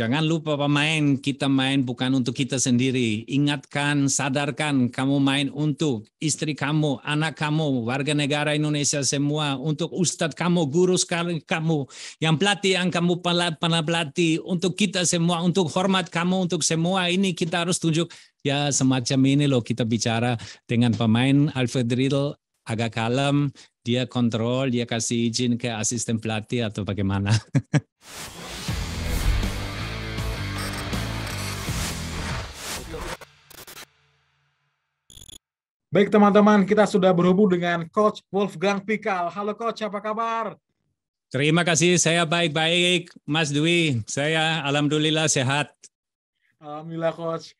Jangan lupa pemain, kita main bukan untuk kita sendiri. Ingatkan, sadarkan, kamu main untuk istri kamu, anak kamu, warga negara Indonesia semua, untuk ustadz kamu, guru kamu, yang pelatih yang kamu pernah pelatih, untuk kita semua, untuk hormat kamu, untuk semua ini kita harus tunjuk. Ya semacam ini loh kita bicara dengan pemain Alfred Riddle, agak kalem, dia kontrol, dia kasih izin ke asisten pelatih atau bagaimana. Baik teman-teman, kita sudah berhubung dengan Coach Wolfgang Pikal. Halo Coach, apa kabar? Terima kasih, saya baik-baik. Mas Dwi, saya alhamdulillah sehat. Alhamdulillah Coach.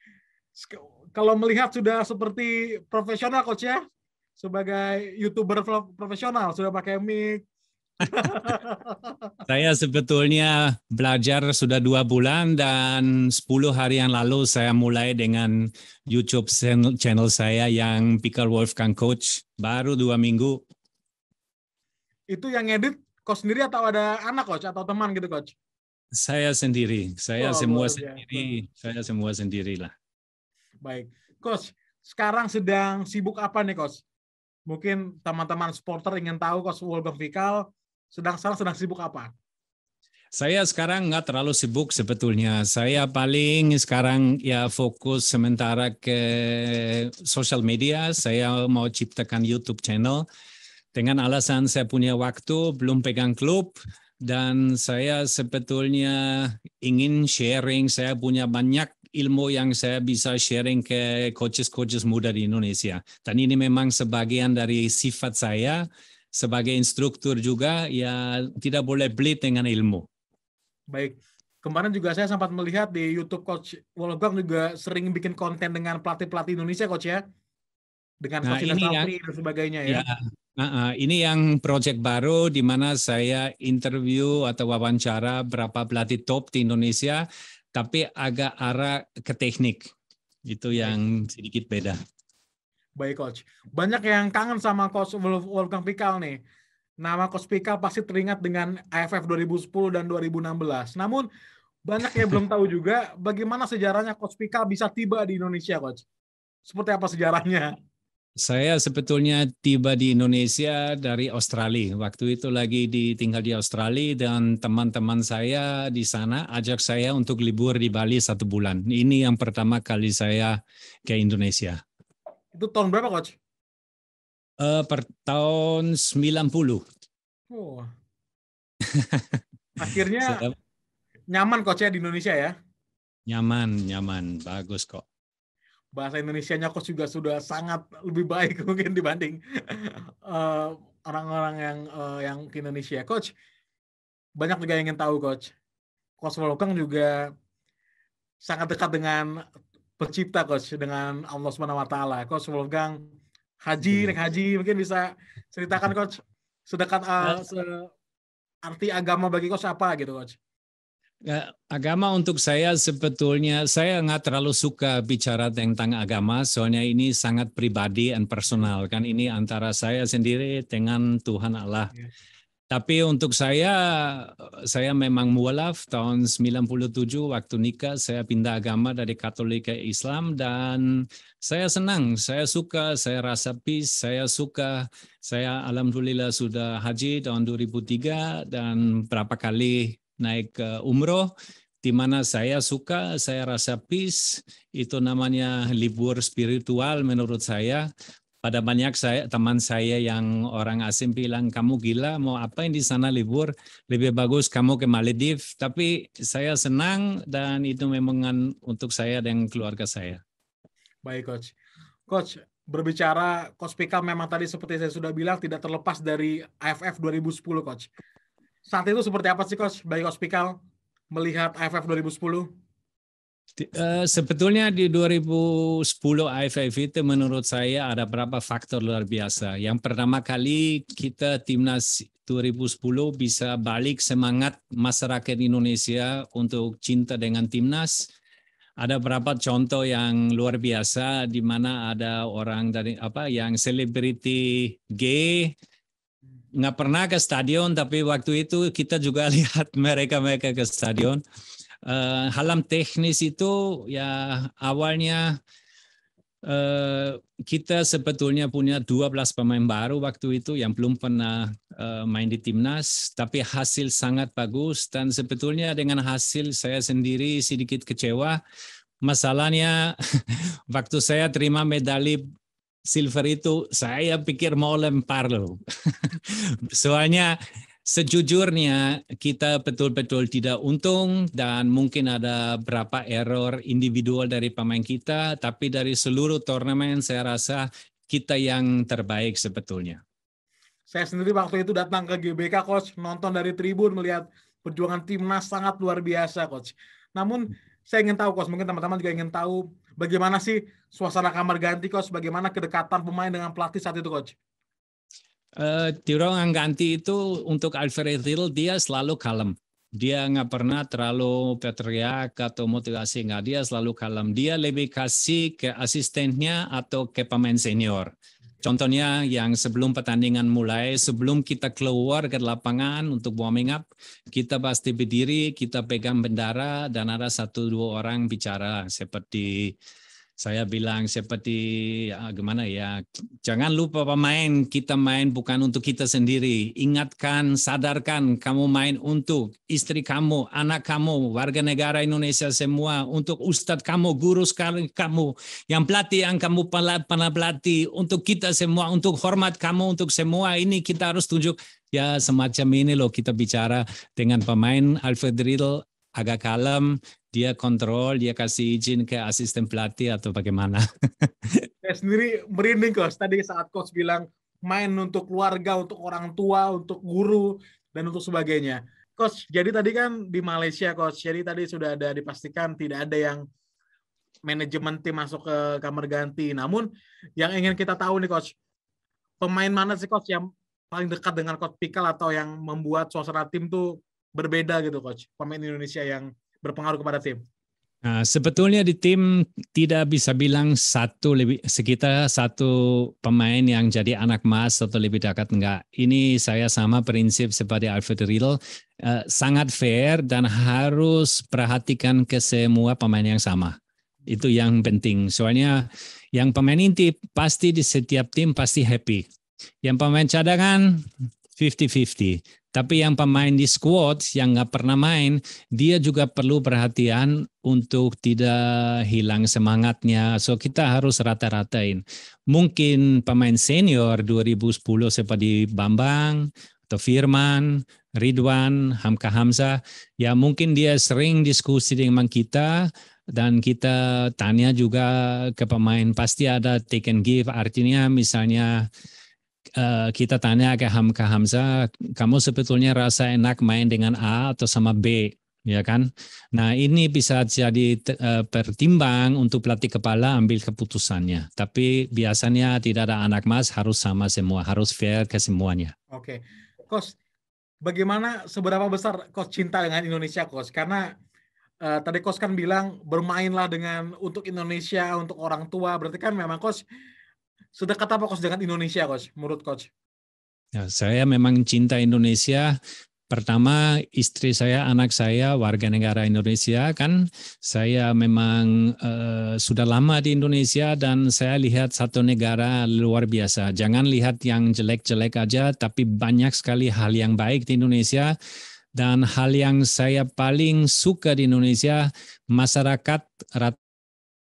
Kalau melihat sudah seperti profesional Coach ya, sebagai YouTuber profesional, sudah pakai mic, saya sebetulnya belajar sudah dua bulan dan 10 hari yang lalu saya mulai dengan YouTube channel saya yang Pickle Wolfgang Coach. Baru dua minggu. Itu yang edit kau sendiri atau ada anak coach atau teman gitu coach? Saya sendiri, saya oh, semua ya. sendiri, saya semua sendirilah. Baik, coach. Sekarang sedang sibuk apa nih coach? Mungkin teman-teman supporter ingin tahu coach Wolfgang Vikal sedang sekarang sedang sibuk apa? Saya sekarang nggak terlalu sibuk sebetulnya. Saya paling sekarang ya fokus sementara ke social media. Saya mau ciptakan YouTube channel dengan alasan saya punya waktu, belum pegang klub, dan saya sebetulnya ingin sharing. Saya punya banyak ilmu yang saya bisa sharing ke coaches-coaches muda di Indonesia. Dan ini memang sebagian dari sifat saya sebagai instruktur juga ya tidak boleh pelit dengan ilmu. Baik. Kemarin juga saya sempat melihat di YouTube Coach Wolfgang juga sering bikin konten dengan pelatih-pelatih Indonesia Coach ya. Dengan nah, ini yang, dan sebagainya ya. ya. Uh, uh, ini yang proyek baru di mana saya interview atau wawancara berapa pelatih top di Indonesia, tapi agak arah ke teknik. Itu yang sedikit beda baik coach. Banyak yang kangen sama coach Wolfgang Pikal nih. Nama coach Pikal pasti teringat dengan AFF 2010 dan 2016. Namun banyak yang belum tahu juga bagaimana sejarahnya coach Pikal bisa tiba di Indonesia coach. Seperti apa sejarahnya? Saya sebetulnya tiba di Indonesia dari Australia. Waktu itu lagi ditinggal di Australia dan teman-teman saya di sana ajak saya untuk libur di Bali satu bulan. Ini yang pertama kali saya ke Indonesia. Itu tahun berapa coach? Uh, per tahun 90. Oh. Akhirnya nyaman coach ya di Indonesia ya? Nyaman, nyaman, bagus kok. Bahasa Indonesia nya coach juga sudah sangat lebih baik mungkin dibanding orang eh, orang-orang yang uh, yang ke Indonesia. Ya. Coach, banyak juga yang ingin tahu coach. Coach Wolfgang juga sangat dekat dengan tercipta coach dengan Allah Subhanahu wa taala. Coach Wolfgang Haji, Nek hmm. Haji mungkin bisa ceritakan coach sedekat uh, eh, se arti agama bagi coach apa gitu coach? Ya, agama untuk saya sebetulnya saya nggak terlalu suka bicara tentang agama soalnya ini sangat pribadi dan personal kan ini antara saya sendiri dengan Tuhan Allah. Yes. Iya. Tapi untuk saya, saya memang mualaf tahun 97 waktu nikah saya pindah agama dari Katolik ke Islam dan saya senang, saya suka, saya rasa peace, saya suka. Saya alhamdulillah sudah haji tahun 2003 dan berapa kali naik ke umroh di mana saya suka, saya rasa peace, itu namanya libur spiritual menurut saya pada banyak saya, teman saya yang orang asing bilang kamu gila mau apa yang di sana libur lebih bagus kamu ke Maldives tapi saya senang dan itu memang untuk saya dan keluarga saya. Baik coach. Coach berbicara coach Pika memang tadi seperti saya sudah bilang tidak terlepas dari AFF 2010 coach. Saat itu seperti apa sih coach? Baik coach Pika melihat AFF 2010? Eh, sebetulnya di 2010 AFF itu menurut saya ada beberapa faktor luar biasa. Yang pertama kali kita timnas 2010 bisa balik semangat masyarakat Indonesia untuk cinta dengan timnas. Ada beberapa contoh yang luar biasa di mana ada orang dari apa yang selebriti gay nggak pernah ke stadion tapi waktu itu kita juga lihat mereka mereka ke stadion. Uh, halam teknis itu ya awalnya Uh, kita sebetulnya punya 12 pemain baru waktu itu yang belum pernah uh, main di timnas, tapi hasil sangat bagus dan sebetulnya dengan hasil saya sendiri sedikit kecewa. Masalahnya waktu saya terima medali silver itu saya pikir mau lempar loh. Soalnya Sejujurnya kita betul-betul tidak untung dan mungkin ada berapa error individual dari pemain kita, tapi dari seluruh turnamen saya rasa kita yang terbaik sebetulnya. Saya sendiri waktu itu datang ke GBK coach, nonton dari tribun melihat perjuangan timnas sangat luar biasa coach. Namun saya ingin tahu coach, mungkin teman-teman juga ingin tahu bagaimana sih suasana kamar ganti coach, bagaimana kedekatan pemain dengan pelatih saat itu coach? Uh, eh, di ruangan ganti itu untuk Alfred dia selalu kalem. Dia nggak pernah terlalu teriak atau motivasi nggak. Dia selalu kalem. Dia lebih kasih ke asistennya atau ke pemain senior. Contohnya yang sebelum pertandingan mulai, sebelum kita keluar ke lapangan untuk warming up, kita pasti berdiri, kita pegang bendera, dan ada satu dua orang bicara seperti saya bilang seperti ya, gimana ya jangan lupa pemain kita main bukan untuk kita sendiri ingatkan sadarkan kamu main untuk istri kamu anak kamu warga negara Indonesia semua untuk ustadz kamu guru sekali kamu yang pelatih yang kamu pernah pelatih untuk kita semua untuk hormat kamu untuk semua ini kita harus tunjuk ya semacam ini loh kita bicara dengan pemain Alfred Riddle agak kalem dia kontrol, dia kasih izin ke asisten pelatih atau bagaimana? Saya sendiri merinding coach. Tadi saat coach bilang main untuk keluarga, untuk orang tua, untuk guru dan untuk sebagainya. Coach, jadi tadi kan di Malaysia coach, jadi tadi sudah ada dipastikan tidak ada yang manajemen tim masuk ke kamar ganti. Namun yang ingin kita tahu nih coach, pemain mana sih coach yang paling dekat dengan coach Pikal atau yang membuat suasana tim tuh berbeda gitu coach? Pemain Indonesia yang berpengaruh kepada tim? Nah, sebetulnya di tim tidak bisa bilang satu lebih sekitar satu pemain yang jadi anak emas atau lebih dekat enggak. Ini saya sama prinsip seperti Alfred Riedel, eh, sangat fair dan harus perhatikan ke semua pemain yang sama. Itu yang penting. Soalnya yang pemain inti pasti di setiap tim pasti happy. Yang pemain cadangan 50-50 tapi yang pemain di squad yang nggak pernah main, dia juga perlu perhatian untuk tidak hilang semangatnya. So kita harus rata-ratain. Mungkin pemain senior 2010 seperti Bambang atau Firman, Ridwan, Hamka Hamza, ya mungkin dia sering diskusi dengan kita dan kita tanya juga ke pemain pasti ada take and give artinya misalnya Eh, kita tanya ke Hamka Hamzah, kamu sebetulnya rasa enak main dengan A atau sama B, ya kan? Nah ini bisa jadi eh, pertimbang untuk pelatih kepala ambil keputusannya. Tapi biasanya tidak ada anak mas harus sama semua, harus fair ke semuanya. Oke, okay. Kos, bagaimana seberapa besar Kos cinta dengan Indonesia, Kos? Karena Uh, tadi Kos kan bilang bermainlah dengan untuk Indonesia, untuk orang tua. Berarti kan memang Kos Sedekat apa coach dengan Indonesia coach? Menurut coach? Ya, saya memang cinta Indonesia. Pertama, istri saya, anak saya, warga negara Indonesia kan. Saya memang uh, sudah lama di Indonesia dan saya lihat satu negara luar biasa. Jangan lihat yang jelek-jelek aja, tapi banyak sekali hal yang baik di Indonesia. Dan hal yang saya paling suka di Indonesia, masyarakat rata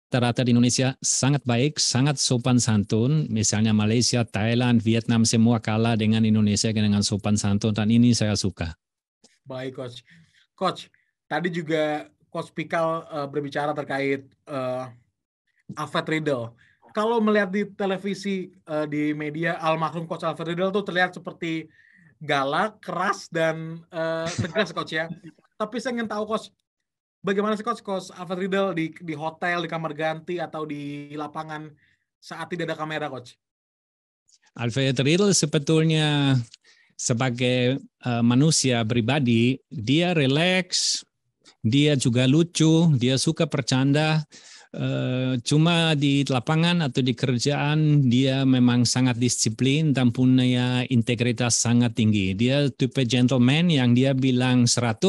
rata-rata di Indonesia sangat baik, sangat sopan santun. Misalnya Malaysia, Thailand, Vietnam semua kalah dengan Indonesia dengan sopan santun dan ini saya suka. Baik coach. Coach, tadi juga coach Pikal uh, berbicara terkait uh, Alfred Riddle. Kalau melihat di televisi uh, di media almarhum coach Alfred Riddle tuh terlihat seperti galak, keras dan uh, tegas coach ya. Tapi saya ingin tahu coach bagaimana sih coach coach Alfred Riddle di di hotel di kamar ganti atau di lapangan saat tidak ada kamera coach? Alfred Riddle sebetulnya sebagai uh, manusia pribadi dia relax, dia juga lucu, dia suka bercanda. Uh, cuma di lapangan atau di kerjaan dia memang sangat disiplin dan punya integritas sangat tinggi. Dia tipe gentleman yang dia bilang 100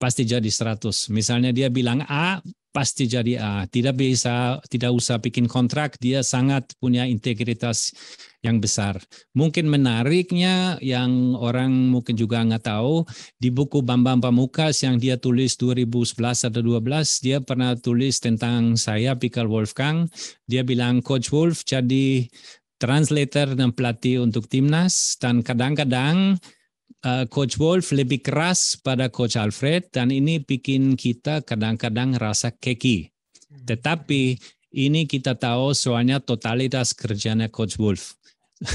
pasti jadi 100. Misalnya dia bilang A, pasti jadi A. Tidak bisa, tidak usah bikin kontrak, dia sangat punya integritas yang besar. Mungkin menariknya yang orang mungkin juga nggak tahu, di buku Bambang pamukas yang dia tulis 2011 atau 12, dia pernah tulis tentang saya, Pikal Wolfgang. Dia bilang, Coach Wolf jadi translator dan pelatih untuk timnas, dan kadang-kadang Eh, Coach Wolf lebih keras pada Coach Alfred dan ini bikin kita kadang-kadang rasa keki. Hmm. Tetapi ini kita tahu soalnya totalitas kerjanya Coach Wolf.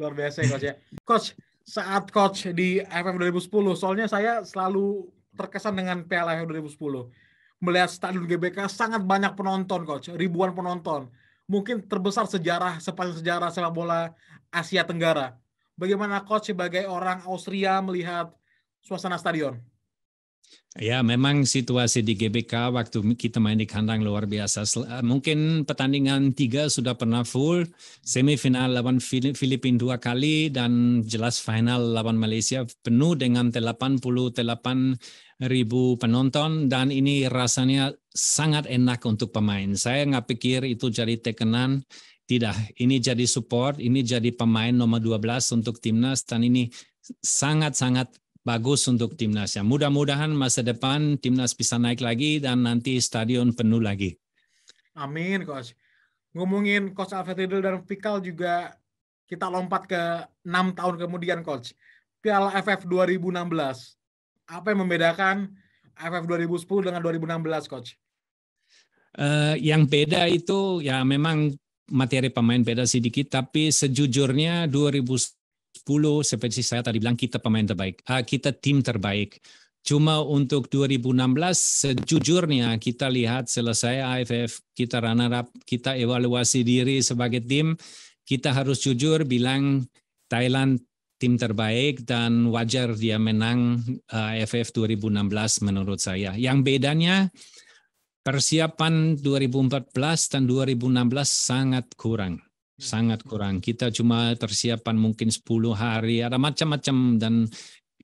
Luar biasa ya Coach ya. Coach, saat Coach di AFF 2010, soalnya saya selalu terkesan dengan Piala AFF 2010. Melihat stadion GBK sangat banyak penonton Coach, ribuan penonton. Mungkin terbesar sejarah, sepanjang sejarah sepak bola Asia Tenggara bagaimana coach sebagai orang Austria melihat suasana stadion? Ya, memang situasi di GBK waktu kita main di kandang luar biasa. Eh, mungkin pertandingan tiga sudah pernah full, semifinal lawan Filipina dua kali, dan jelas final lawan Malaysia penuh dengan 88 ribu penonton dan ini rasanya sangat enak untuk pemain. Saya nggak pikir itu jadi tekanan, tidak. Ini jadi support, ini jadi pemain nomor 12 untuk timnas dan ini sangat-sangat bagus untuk timnas ya. Mudah-mudahan masa depan timnas bisa naik lagi dan nanti stadion penuh lagi. Amin, coach. Ngomongin coach Alfred Riedel dan Pikal juga kita lompat ke enam tahun kemudian, coach. Piala FF 2016 apa yang membedakan AFF 2010 dengan 2016, coach? Uh, yang beda itu ya memang materi pemain beda sedikit, tapi sejujurnya 2010 seperti saya tadi bilang kita pemain terbaik, uh, kita tim terbaik. Cuma untuk 2016 sejujurnya kita lihat selesai AFF, kita runner up, kita evaluasi diri sebagai tim, kita harus jujur bilang Thailand tim terbaik dan wajar dia menang eh, AFF 2016 menurut saya. Yang bedanya persiapan 2014 dan 2016 sangat kurang. Sangat kurang. Kita cuma persiapan mungkin 10 hari, ada macam-macam dan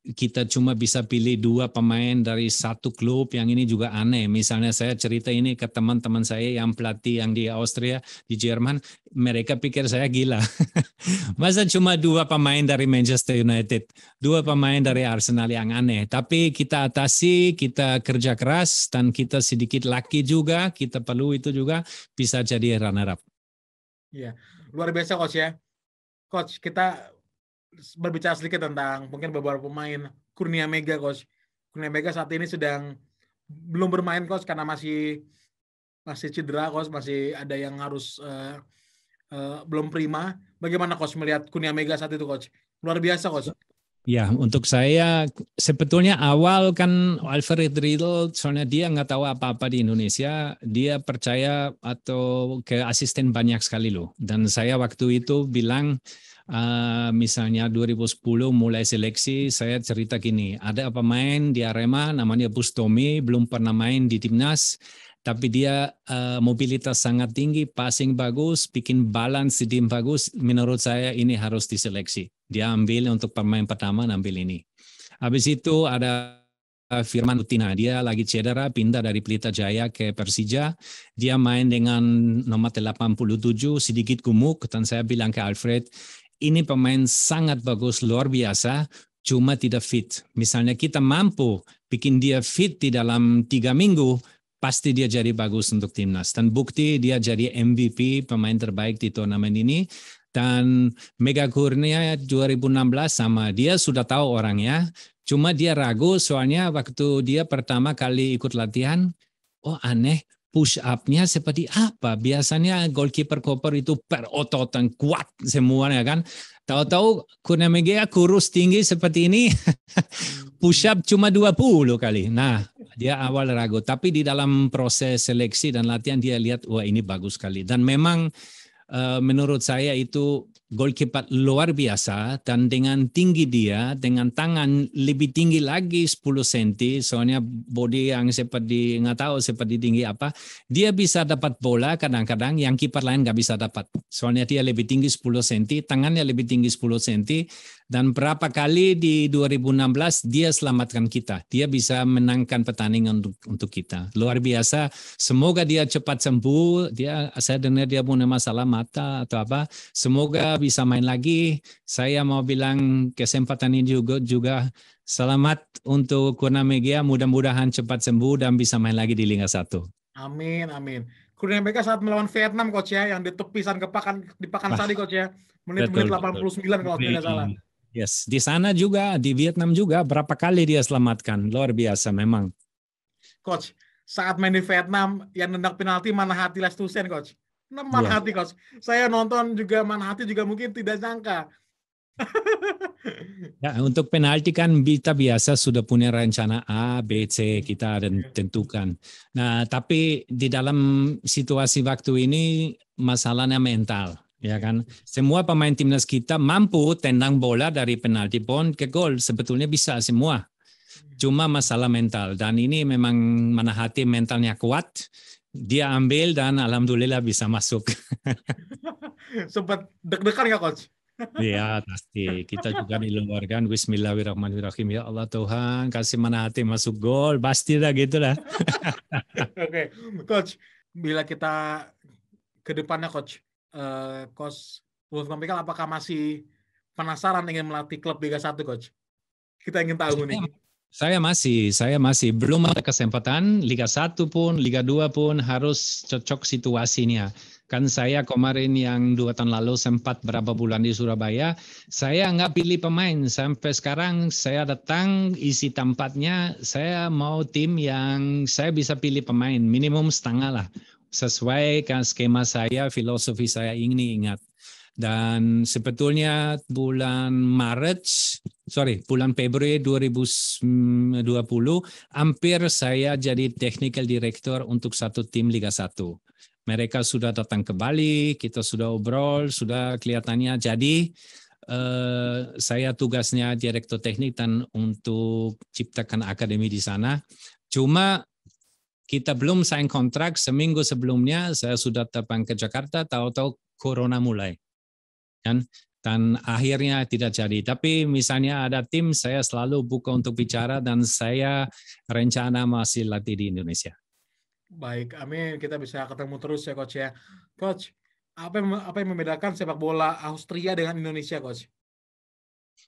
kita cuma bisa pilih dua pemain dari satu klub yang ini juga aneh. Misalnya saya cerita ini ke teman-teman saya yang pelatih yang di Austria, di Jerman, mereka pikir saya gila. Masa cuma dua pemain dari Manchester United, dua pemain dari Arsenal yang aneh. Tapi kita atasi, kita kerja keras dan kita sedikit laki juga, kita perlu itu juga bisa jadi runner up. Iya, luar biasa coach ya. Coach, kita berbicara sedikit tentang mungkin beberapa pemain Kurnia Mega coach. Kurnia Mega saat ini sedang belum bermain coach karena masih masih cedera coach, masih ada yang harus uh, uh, belum prima. Bagaimana coach melihat Kurnia Mega saat itu coach? Luar biasa coach. Ya, untuk saya sebetulnya awal kan Alfred Riedel, soalnya dia nggak tahu apa-apa di Indonesia, dia percaya atau ke asisten banyak sekali loh. Dan saya waktu itu bilang Eh, misalnya 2010 mulai seleksi saya cerita gini, ada apa main di Arema namanya Bustomi belum pernah main di timnas tapi dia uh, mobilitas sangat tinggi, passing bagus, bikin balance di tim bagus. Menurut saya ini harus diseleksi. Dia ambil untuk pemain pertama, ambil ini. Habis itu ada Firman Utina, dia lagi cedera, pindah dari Pelita Jaya ke Persija. Dia main dengan nomor 87, sedikit gemuk, dan saya bilang ke Alfred, ini pemain sangat bagus, luar biasa, cuma tidak fit. Misalnya kita mampu bikin dia fit di dalam tiga minggu, pasti dia jadi bagus untuk timnas. Dan bukti dia jadi MVP, pemain terbaik di turnamen ini. Dan Mega Kurnia 2016 sama dia sudah tahu orangnya, cuma dia ragu soalnya waktu dia pertama kali ikut latihan, oh aneh push up-nya seperti apa. Biasanya goalkeeper koper itu per yang kuat semuanya kan. Tahu-tahu Kurnemegea kurus tinggi seperti ini, push up cuma 20 kali. Nah, dia awal ragu. Tapi di dalam proses seleksi dan latihan dia lihat, wah ini bagus sekali. Dan memang eh, menurut saya itu gol luar biasa dan dengan tinggi dia dengan tangan lebih tinggi lagi 10 cm soalnya body yang seperti nggak tahu seperti tinggi apa dia bisa dapat bola kadang-kadang yang kiper lain nggak bisa dapat soalnya dia lebih tinggi 10 cm tangannya lebih tinggi 10 cm dan berapa kali di 2016 dia selamatkan kita. Dia bisa menangkan pertandingan untuk, untuk kita. Luar biasa. Semoga dia cepat sembuh. Dia saya dengar dia punya masalah mata atau apa. Semoga bisa main lagi. Saya mau bilang kesempatan ini juga juga selamat untuk Megia. Mudah-mudahan cepat sembuh dan bisa main lagi di Liga 1. Amin, amin. Kurnia Mega saat melawan Vietnam coach ya yang ditepisan kepakan di Pakansari coach ya menit-menit 89 kalau tidak salah. Yes, di sana juga, di Vietnam juga berapa kali dia selamatkan. Luar biasa memang. Coach, saat main di Vietnam yang nendang penalti mana hati Lestusen, coach. Nah, iya. Mana yeah. hati, coach. Saya nonton juga mana hati juga mungkin tidak sangka. ya, untuk penalti kan kita biasa sudah punya rencana A, B, C kita dan iya. tentukan. Nah, tapi di dalam situasi waktu ini masalahnya mental. Ya kan? Semua pemain timnas kita mampu tendang bola dari penalti pun ke gol. Sebetulnya bisa semua. Cuma masalah mental. Dan ini memang mana hati mentalnya kuat. Dia ambil dan alhamdulillah bisa masuk. Sempat deg-degan nggak Coach? Iya pasti. Kita juga dilombarkan Bismillahirrahmanirrahim. Ya Allah Tuhan kasih mana hati masuk gol. Pasti lah gitu lah. Oke. Okay. Coach, bila kita ke depannya Coach, uh, coach Wolfgang apakah masih penasaran ingin melatih klub Liga 1 coach? Kita ingin tahu nih. Saya masih, saya masih belum ada kesempatan Liga 1 pun, Liga 2 pun harus cocok situasinya. Kan saya kemarin yang dua tahun lalu sempat berapa bulan di Surabaya, saya nggak pilih pemain. Sampai sekarang saya datang isi tempatnya, saya mau tim yang saya bisa pilih pemain, minimum setengah lah sesuai kan skema saya, filosofi saya ini ingat. Dan sebetulnya bulan Maret, sorry, bulan Februari 2020, hampir saya jadi technical director untuk satu tim Liga 1. Mereka sudah datang ke Bali, kita sudah obrol, sudah kelihatannya jadi Uh, saya tugasnya direktur teknik dan untuk ciptakan akademi di sana. Cuma kita belum sign kontrak, seminggu sebelumnya saya sudah terbang ke Jakarta, tahu-tahu corona mulai. Kan? Dan akhirnya tidak jadi. Tapi misalnya ada tim, saya selalu buka untuk bicara dan saya rencana masih latih di Indonesia. Baik, amin. Kita bisa ketemu terus ya Coach ya. Coach, apa yang, apa yang membedakan sepak bola Austria dengan Indonesia Coach?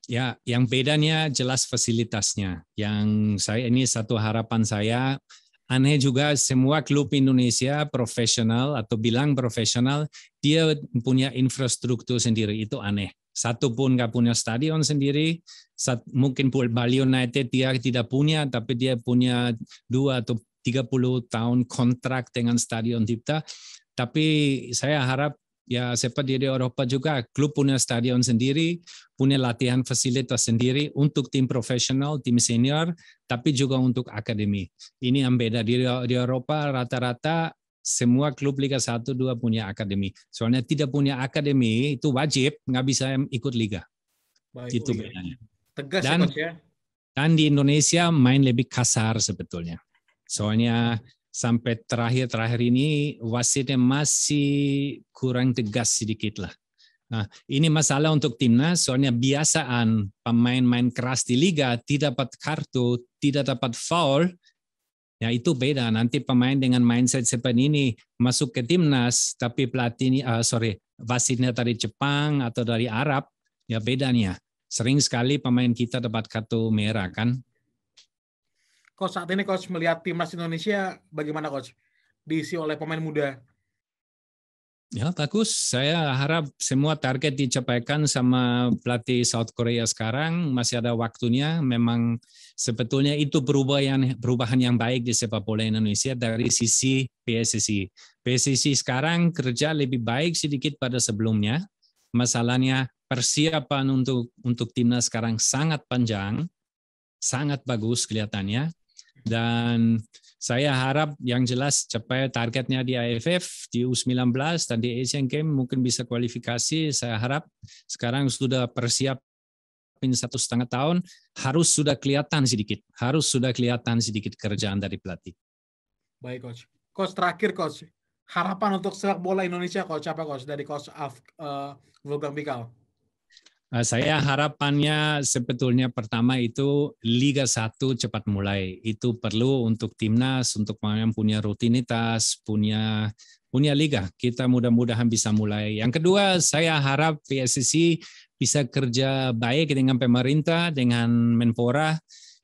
Ya, yang bedanya jelas fasilitasnya. Yang saya ini satu harapan saya aneh juga semua klub Indonesia profesional atau bilang profesional dia punya infrastruktur sendiri itu aneh satu pun nggak punya stadion sendiri Sat, mungkin Bali United dia tidak punya tapi dia punya dua atau 30 tahun kontrak dengan stadion Cipta tapi saya harap ya sepak di Eropa juga klub punya stadion sendiri, punya latihan fasilitas sendiri untuk tim profesional, tim senior, tapi juga untuk akademi. Ini yang beda di, di Eropa rata-rata semua klub Liga 1 2 punya akademi. Soalnya tidak punya akademi itu wajib nggak bisa ikut liga. Baik, itu iya. bedanya. Tegas ya, dan, ya. Dan di Indonesia main lebih kasar sebetulnya. Soalnya sampai terakhir-terakhir ini wasitnya masih kurang tegas sedikit lah. Nah, ini masalah untuk timnas, soalnya biasaan pemain pemain keras di liga tidak dapat kartu, tidak dapat foul, ya itu beda. Nanti pemain dengan mindset seperti ini masuk ke timnas, tapi pelatih ini, uh, sorry, wasitnya dari Jepang atau dari Arab, ya bedanya. Sering sekali pemain kita dapat kartu merah kan, coach saat ini coach melihat timnas Indonesia bagaimana coach diisi oleh pemain muda? Ya, bagus. Saya harap semua target dicapaikan sama pelatih South Korea sekarang. Masih ada waktunya. Memang sebetulnya itu perubahan perubahan yang baik di sepak bola Indonesia dari sisi PSSI. PSSI sekarang kerja lebih baik sedikit pada sebelumnya. Masalahnya persiapan untuk untuk timnas sekarang sangat panjang, sangat bagus kelihatannya. Dan saya harap yang jelas capai targetnya di AFF di U19 dan di Asian Games mungkin bisa kualifikasi. Saya harap sekarang sudah persiap satu setengah tahun harus sudah kelihatan sedikit, harus sudah kelihatan sedikit kerjaan dari pelatih. Baik coach. Coach terakhir coach, harapan untuk sepak bola Indonesia coach apa coach dari coach Af uh, eh, Bikal? Eh, saya harapannya sebetulnya pertama itu Liga 1 cepat mulai. Itu perlu untuk timnas untuk yang punya rutinitas, punya punya liga. Kita mudah-mudahan bisa mulai. Yang kedua, saya harap PSSI bisa kerja baik dengan pemerintah, dengan Menpora.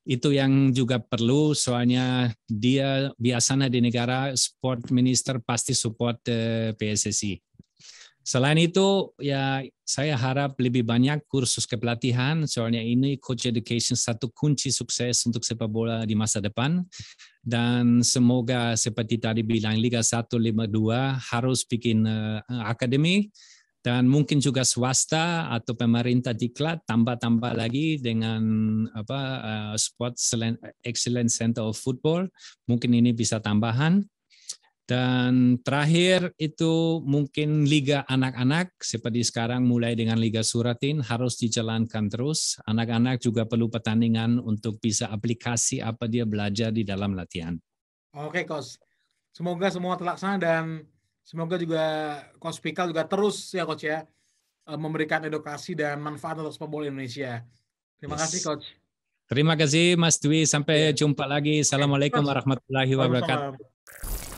Itu yang juga perlu soalnya dia biasanya di negara sport minister pasti support eh, PSSI Selain itu, ya saya harap lebih banyak kursus kepelatihan, soalnya ini coach education satu kunci sukses untuk sepak bola di masa depan. Dan semoga seperti tadi bilang Liga 152 harus bikin uh, akademi dan mungkin juga swasta atau pemerintah diklat tambah-tambah lagi dengan apa uh, eh, Sports Excellence Center of Football. Mungkin ini bisa tambahan dan terakhir itu mungkin liga anak-anak seperti sekarang mulai dengan liga suratin harus dijalankan terus. Anak-anak juga perlu pertandingan untuk bisa aplikasi apa dia belajar di dalam latihan. Oke, coach. Semoga semua terlaksana dan semoga juga coach Pikal juga terus ya coach ya eh, memberikan edukasi dan manfaat untuk sepak bola Indonesia. Terima yes. kasih coach. Terima kasih Mas Dwi. Sampai iya. jumpa lagi. Assalamualaikum warahmatullahi wabarakatuh.